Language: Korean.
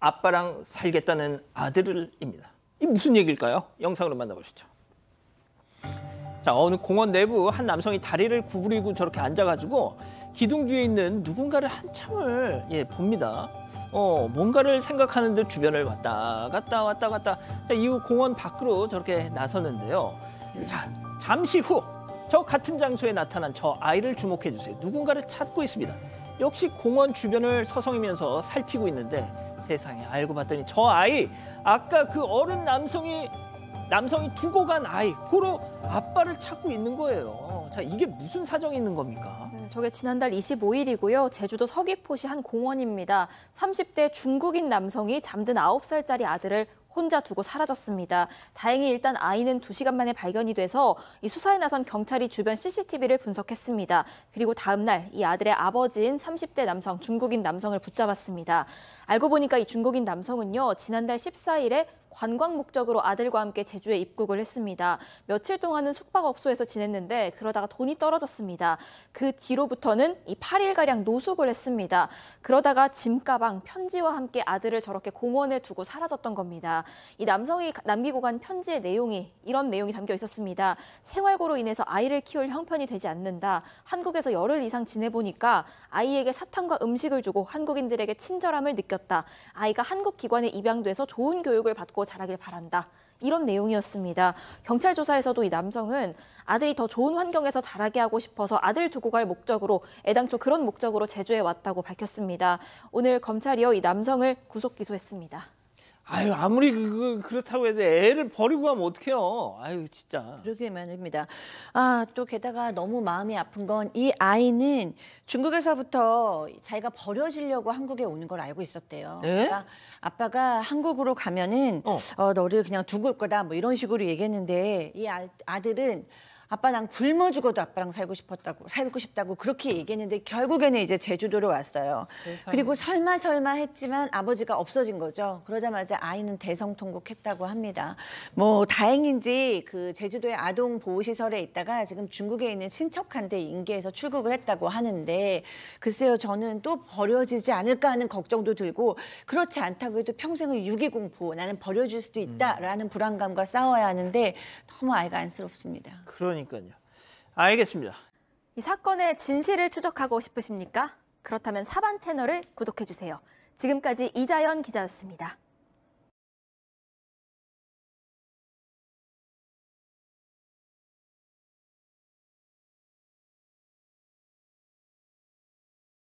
아빠랑 살겠다는 아들입니다. 을이 무슨 얘기일까요? 영상으로 만나보시죠. 자, 어느 공원 내부 한 남성이 다리를 구부리고 저렇게 앉아가지고 기둥 뒤에 있는 누군가를 한참을 예, 봅니다. 어, 뭔가를 생각하는데 주변을 왔다 갔다 왔다 갔다. 자, 이후 공원 밖으로 저렇게 나서는데요. 자, 잠시 후 저 같은 장소에 나타난 저 아이를 주목해 주세요. 누군가를 찾고 있습니다. 역시 공원 주변을 서성이면서 살피고 있는데 세상에 알고 봤더니 저 아이 아까 그 어른 남성이 남성이 두고 간 아이 고로 아빠를 찾고 있는 거예요. 자 이게 무슨 사정이 있는 겁니까? 네, 저게 지난달 25일이고요. 제주도 서귀포시 한 공원입니다. 30대 중국인 남성이 잠든 9살짜리 아들을 혼자 두고 사라졌습니다. 다행히 일단 아이는 2시간 만에 발견이 돼서 이 수사에 나선 경찰이 주변 CCTV를 분석했습니다. 그리고 다음 날 이 아들의 아버지인 30대 남성, 중국인 남성을 붙잡았습니다. 알고 보니까 이 중국인 남성은요, 지난달 14일에 관광 목적으로 아들과 함께 제주에 입국을 했습니다. 며칠 동안은 숙박업소에서 지냈는데 그러다가 돈이 떨어졌습니다. 그 뒤로부터는 이 8일가량 노숙을 했습니다. 그러다가 짐가방, 편지와 함께 아들을 저렇게 공원에 두고 사라졌던 겁니다. 이 남성이 남기고 간 편지의 내용이 이런 내용이 담겨 있었습니다. 생활고로 인해서 아이를 키울 형편이 되지 않는다. 한국에서 열흘 이상 지내보니까 아이에게 사탕과 음식을 주고 한국인들에게 친절함을 느꼈다. 아이가 한국 기관에 입양돼서 좋은 교육을 받고 자라길 바란다. 이런 내용이었습니다. 경찰 조사에서도 이 남성은 아들이 더 좋은 환경에서 자라게 하고 싶어서 아들 두고 갈 목적으로 애당초 그런 목적으로 제주에 왔다고 밝혔습니다. 오늘 검찰이이 남성을 구속 기소했습니다. 아유 아무리 그, 그, 그렇다고 해도 애를 버리고 가면 어떡해요. 아유 진짜. 그러게 말입니다. 아 또 게다가 너무 마음이 아픈 건 이 아이는 중국에서부터 자기가 버려지려고 한국에 오는 걸 알고 있었대요. 예? 그러니까 아빠가 한국으로 가면은 어. 어 너를 그냥 두고 올 거다 뭐 이런 식으로 얘기했는데 이 아, 아들은 아빠 난 굶어 죽어도 아빠랑 살고 싶었다고 살고 싶다고 그렇게 얘기했는데 결국에는 이제 제주도로 왔어요. 세상 그리고 설마 설마 했지만 아버지가 없어진 거죠. 그러자마자 아이는 대성통곡했다고 합니다. 뭐 다행인지 그 제주도의 아동 보호 시설에 있다가 지금 중국에 있는 친척한테 인계해서 출국을 했다고 하는데 글쎄요 저는 또 버려지지 않을까 하는 걱정도 들고 그렇지 않다고 해도 평생을 유기공 보호 나는 버려질 수도 있다라는 음. 불안감과 싸워야 하는데 너무 아이가 안쓰럽습니다. 그러니 그러니까요. 알겠습니다. 이 사건의 진실을 추적하고 싶으십니까? 그렇다면 사반 채널을 구독해주세요. 지금까지 이자연 기자였습니다.